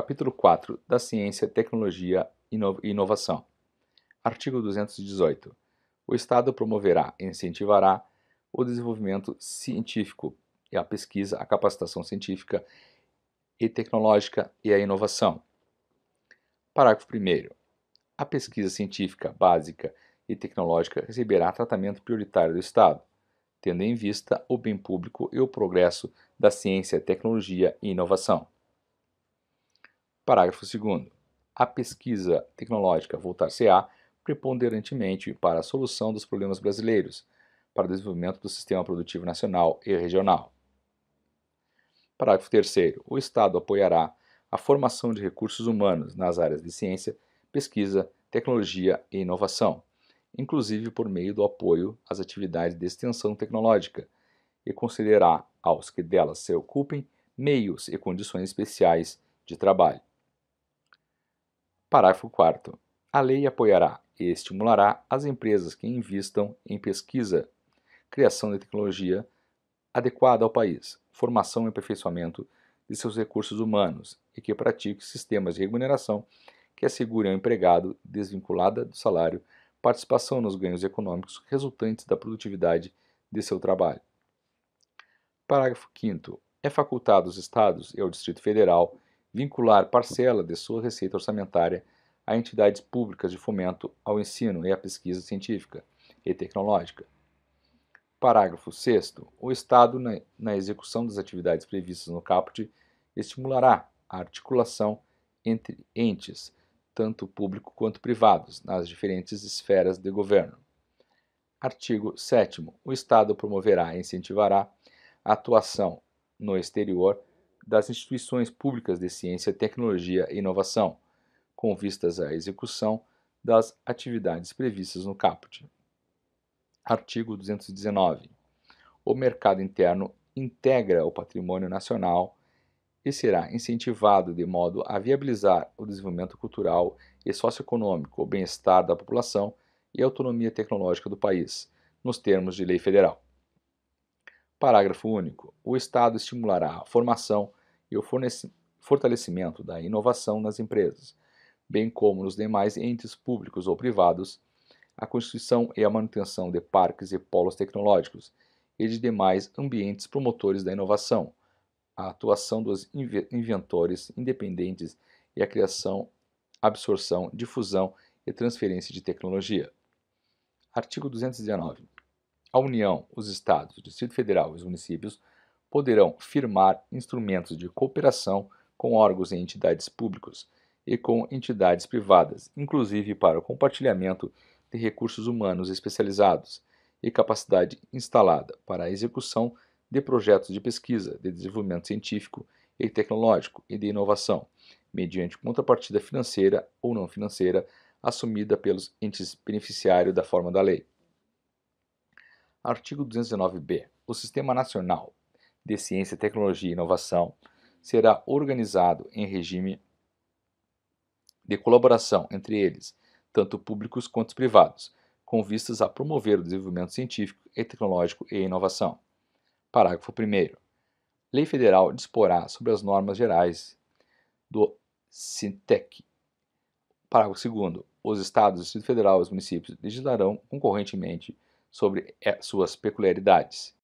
Capítulo 4 da Ciência, Tecnologia e Inovação. Artigo 218. O Estado promoverá e incentivará o desenvolvimento científico e a pesquisa, a capacitação científica e tecnológica e a inovação. Parágrafo 1. A pesquisa científica básica e tecnológica receberá tratamento prioritário do Estado, tendo em vista o bem público e o progresso da ciência, tecnologia e inovação. Parágrafo 2. A pesquisa tecnológica voltar-se-á preponderantemente para a solução dos problemas brasileiros, para o desenvolvimento do sistema produtivo nacional e regional. Parágrafo 3. O Estado apoiará a formação de recursos humanos nas áreas de ciência, pesquisa, tecnologia e inovação, inclusive por meio do apoio às atividades de extensão tecnológica, e concederá aos que delas se ocupem meios e condições especiais de trabalho. Parágrafo 4. A lei apoiará e estimulará as empresas que investam em pesquisa, criação de tecnologia adequada ao país, formação e aperfeiçoamento de seus recursos humanos e que pratique sistemas de remuneração que assegurem ao empregado, desvinculada do salário, participação nos ganhos econômicos resultantes da produtividade de seu trabalho. Parágrafo 5. É facultado aos Estados e ao Distrito Federal vincular parcela de sua receita orçamentária a entidades públicas de fomento ao ensino e à pesquisa científica e tecnológica. Parágrafo 6. O Estado, na, execução das atividades previstas no caput, estimulará a articulação entre entes, tanto público quanto privados, nas diferentes esferas de governo. Artigo 7. O Estado promoverá e incentivará a atuação no exterior das instituições públicas de ciência, tecnologia e inovação, com vistas à execução das atividades previstas no caput. Artigo 219. O mercado interno integra o patrimônio nacional e será incentivado de modo a viabilizar o desenvolvimento cultural e socioeconômico, o bem-estar da população e a autonomia tecnológica do país, nos termos de lei federal. Parágrafo único. O Estado estimulará a formação e o fortalecimento da inovação nas empresas, bem como nos demais entes públicos ou privados, a constituição e é a manutenção de parques e polos tecnológicos e de demais ambientes promotores da inovação, a atuação dos inventores independentes e a criação, absorção, difusão e transferência de tecnologia. Artigo 219. A União, os Estados, o Distrito Federal e os municípios poderão firmar instrumentos de cooperação com órgãos e entidades públicos e com entidades privadas, inclusive para o compartilhamento de recursos humanos especializados e capacidade instalada para a execução de projetos de pesquisa, de desenvolvimento científico e tecnológico e de inovação, mediante contrapartida financeira ou não financeira assumida pelos entes beneficiários da forma da lei. Artigo 219b. O Sistema Nacional de Ciência, Tecnologia e Inovação será organizado em regime de colaboração entre eles, tanto públicos quanto privados, com vistas a promover o desenvolvimento científico e tecnológico e inovação. Parágrafo 1. Lei federal disporá sobre as normas gerais do Sintec. Parágrafo 2. Os estados, o Distrito Federal e os municípios legislarão concorrentemente sobre eh, suas peculiaridades.